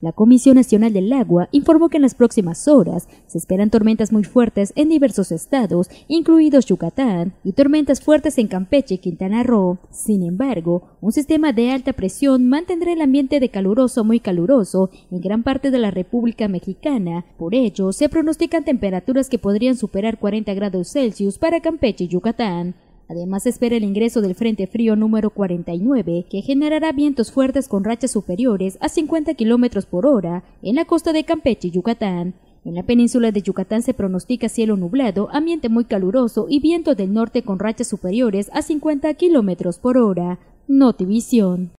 La Comisión Nacional del Agua informó que en las próximas horas se esperan tormentas muy fuertes en diversos estados, incluidos Yucatán, y tormentas fuertes en Campeche y Quintana Roo. Sin embargo, un sistema de alta presión mantendrá el ambiente de caluroso muy caluroso en gran parte de la República Mexicana. Por ello, se pronostican temperaturas que podrían superar 40 grados Celsius para Campeche y Yucatán. Además, espera el ingreso del Frente Frío número 49, que generará vientos fuertes con rachas superiores a 50 km por hora en la costa de Campeche y Yucatán. En la península de Yucatán se pronostica cielo nublado, ambiente muy caluroso y viento del norte con rachas superiores a 50 km por hora. Notivisión.